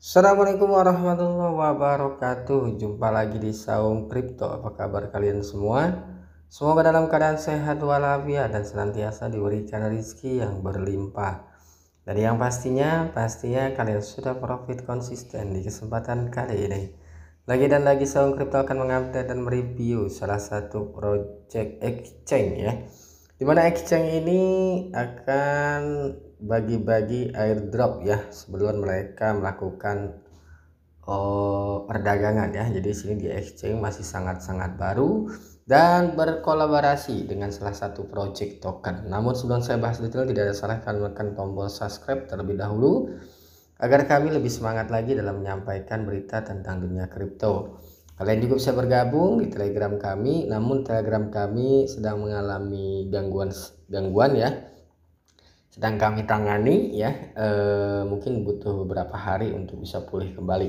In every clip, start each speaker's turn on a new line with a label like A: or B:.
A: Assalamualaikum warahmatullahi wabarakatuh Jumpa lagi di Saung Kripto Apa kabar kalian semua? Semoga dalam keadaan sehat walafiat dan senantiasa diberikan rezeki yang berlimpah Dan yang pastinya, pastinya kalian sudah profit konsisten di kesempatan kali ini lagi dan lagi Saung Kripto akan mengupdate dan mereview salah satu project exchange ya dimana exchange ini akan bagi-bagi airdrop ya sebelum mereka melakukan uh, perdagangan ya. Jadi sini di exchange masih sangat-sangat baru dan berkolaborasi dengan salah satu project token. Namun sebelum saya bahas detail tidak ada salah kalian menekan tombol subscribe terlebih dahulu agar kami lebih semangat lagi dalam menyampaikan berita tentang dunia kripto. Kalian juga bisa bergabung di Telegram kami, namun Telegram kami sedang mengalami gangguan gangguan ya sedang kami tangani ya e, mungkin butuh beberapa hari untuk bisa pulih kembali.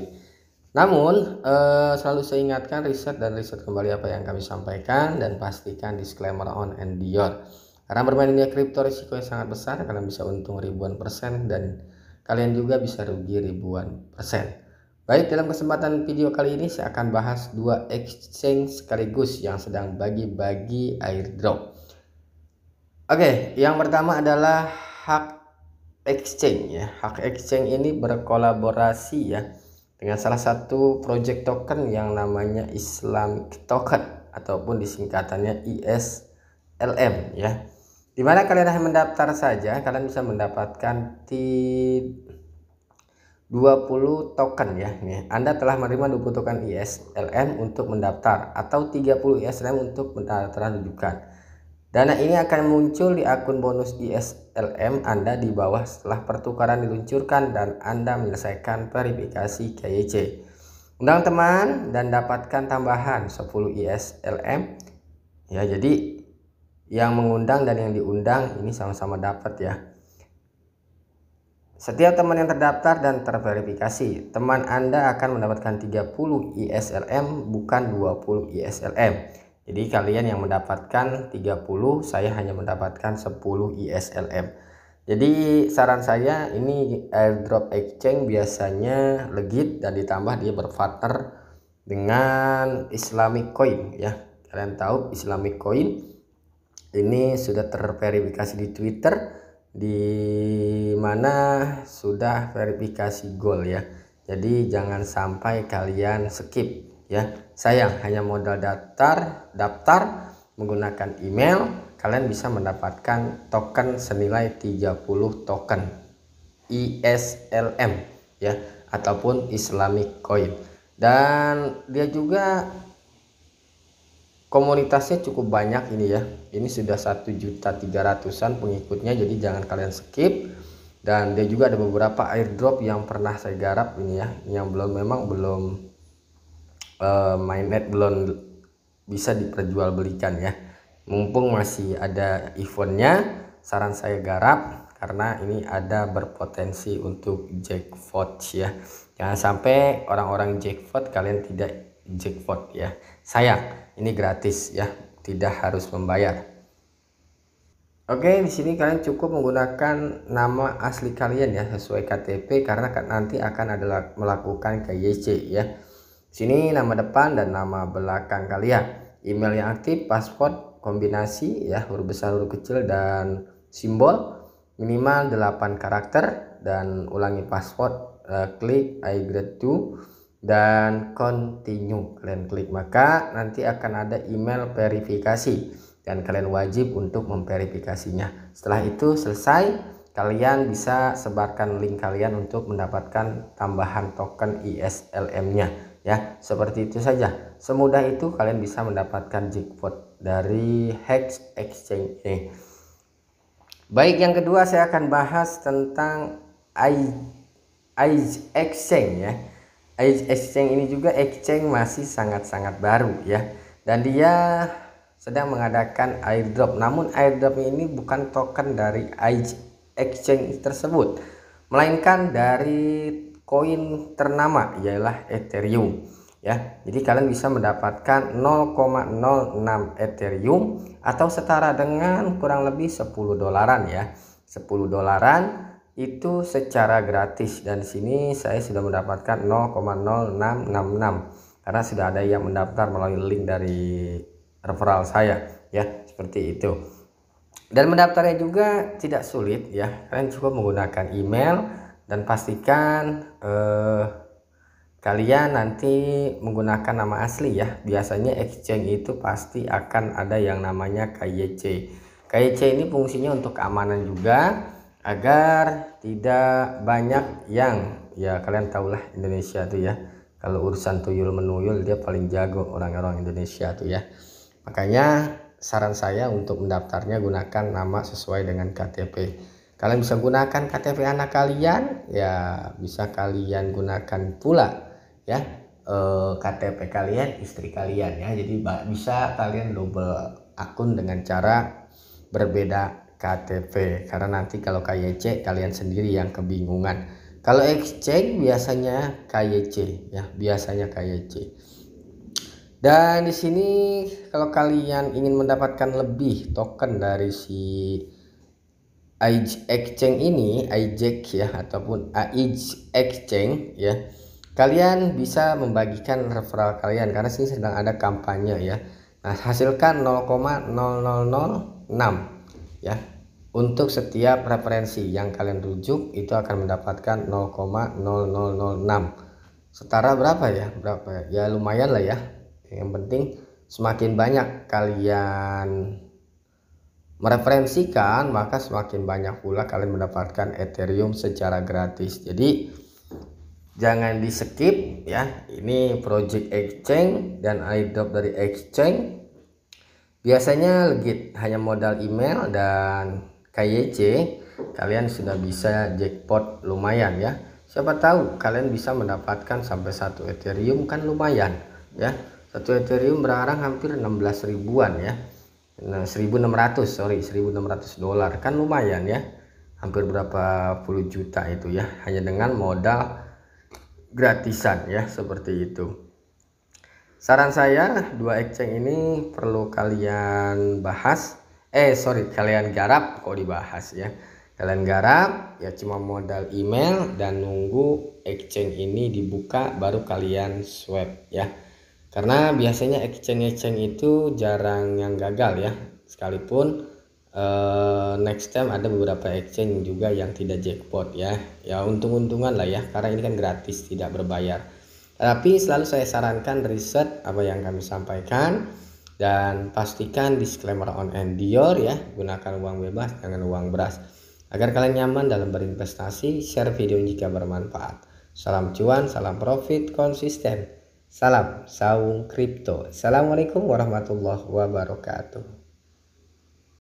A: Namun e, selalu saya ingatkan riset dan riset kembali apa yang kami sampaikan dan pastikan disclaimer on and beyond. Karena bermain dunia kripto risiko yang sangat besar, kalian bisa untung ribuan persen dan kalian juga bisa rugi ribuan persen. Baik, dalam kesempatan video kali ini saya akan bahas dua exchange sekaligus yang sedang bagi-bagi airdrop. Oke, yang pertama adalah hak exchange ya. Hak exchange ini berkolaborasi ya dengan salah satu project token yang namanya Islamic Token ataupun disingkatannya ISLM ya. Dimana kalian hanya mendaftar saja, kalian bisa mendapatkan ti 20 token ya. Nih, Anda telah menerima 20 token ISLM untuk mendaftar atau 30 ISLM untuk mendaftar rujukan. Dana ini akan muncul di akun bonus ISLM Anda di bawah setelah pertukaran diluncurkan dan Anda menyelesaikan verifikasi KYC. Undang teman dan dapatkan tambahan 10 ISLM. Ya, jadi yang mengundang dan yang diundang ini sama-sama dapat ya. Setiap teman yang terdaftar dan terverifikasi, teman Anda akan mendapatkan 30 ISLM bukan 20 ISLM. Jadi kalian yang mendapatkan 30, saya hanya mendapatkan 10 ISLM. Jadi saran saya ini airdrop exchange biasanya legit dan ditambah dia berpartner dengan Islamic Coin ya. Kalian tahu Islamic Coin ini sudah terverifikasi di Twitter di mana sudah verifikasi gold ya. Jadi jangan sampai kalian skip ya sayang hanya modal daftar daftar menggunakan email kalian bisa mendapatkan token senilai 30 token ISLM ya ataupun Islamic Coin dan dia juga komunitasnya cukup banyak ini ya ini sudah satu juta tiga ratusan pengikutnya jadi jangan kalian skip dan dia juga ada beberapa airdrop yang pernah saya garap ini ya yang belum memang belum uh, eh, mainnet belum bisa diperjualbelikan ya mumpung masih ada eventnya saran saya garap karena ini ada berpotensi untuk jackpot ya jangan sampai orang-orang jackpot kalian tidak jackpot ya sayang ini gratis ya tidak harus membayar Oke, di sini kalian cukup menggunakan nama asli kalian ya sesuai KTP karena nanti akan adalah melakukan KYC ya. Sini nama depan dan nama belakang kalian. Email yang aktif, password, kombinasi ya huruf besar, huruf kecil dan simbol minimal 8 karakter dan ulangi password eh, klik I grade 2 dan continue kalian klik maka nanti akan ada email verifikasi dan kalian wajib untuk memverifikasinya setelah itu selesai kalian bisa sebarkan link kalian untuk mendapatkan tambahan token ISLM nya ya seperti itu saja semudah itu kalian bisa mendapatkan jackpot dari hex exchange ini baik yang kedua saya akan bahas tentang ice exchange ya ice exchange ini juga exchange masih sangat-sangat baru ya dan dia sedang mengadakan airdrop namun airdrop ini bukan token dari ice exchange tersebut melainkan dari koin ternama ialah Ethereum ya. Jadi kalian bisa mendapatkan 0,06 Ethereum atau setara dengan kurang lebih 10 dolaran ya. 10 dolaran itu secara gratis dan sini saya sudah mendapatkan 0,0666 karena sudah ada yang mendaftar melalui link dari referral saya ya seperti itu dan mendaftarnya juga tidak sulit ya kalian cukup menggunakan email dan pastikan eh, kalian nanti menggunakan nama asli ya biasanya exchange itu pasti akan ada yang namanya KYC KYC ini fungsinya untuk keamanan juga agar tidak banyak yang ya kalian tahulah Indonesia tuh ya kalau urusan tuyul menuyul dia paling jago orang-orang Indonesia tuh ya makanya saran saya untuk mendaftarnya gunakan nama sesuai dengan KTP Kalian bisa gunakan KTP anak kalian, ya bisa kalian gunakan pula ya e, eh, KTP kalian, istri kalian ya. Jadi bisa kalian double akun dengan cara berbeda KTP karena nanti kalau KYC kalian sendiri yang kebingungan. Kalau exchange biasanya KYC ya, biasanya KYC. Dan di sini kalau kalian ingin mendapatkan lebih token dari si AIG Exchange ini, AIG ya ataupun AIG Exchange ya. Kalian bisa membagikan referral kalian karena sini sedang ada kampanye ya. Nah, hasilkan 0,0006 ya. Untuk setiap referensi yang kalian rujuk itu akan mendapatkan 0,0006. Setara berapa ya? Berapa? Ya? ya lumayan lah ya. Yang penting semakin banyak kalian mereferensikan maka semakin banyak pula kalian mendapatkan Ethereum secara gratis jadi jangan di skip ya ini project exchange dan airdrop dari exchange biasanya legit hanya modal email dan KYC kalian sudah bisa jackpot lumayan ya siapa tahu kalian bisa mendapatkan sampai satu Ethereum kan lumayan ya satu Ethereum berarang hampir 16 ribuan ya 1600 nah, sorry 1600 dolar kan lumayan ya hampir berapa puluh juta itu ya hanya dengan modal gratisan ya seperti itu saran saya dua exchange ini perlu kalian bahas eh sorry kalian garap kok dibahas ya kalian garap ya cuma modal email dan nunggu exchange ini dibuka baru kalian swap ya karena biasanya exchange-exchange itu jarang yang gagal ya sekalipun uh, next time ada beberapa exchange juga yang tidak jackpot ya ya untung-untungan lah ya karena ini kan gratis tidak berbayar tapi selalu saya sarankan riset apa yang kami sampaikan dan pastikan disclaimer on and dior ya gunakan uang bebas jangan uang beras agar kalian nyaman dalam berinvestasi share video jika bermanfaat salam cuan salam profit konsisten Salam saung kripto. Assalamualaikum warahmatullahi wabarakatuh.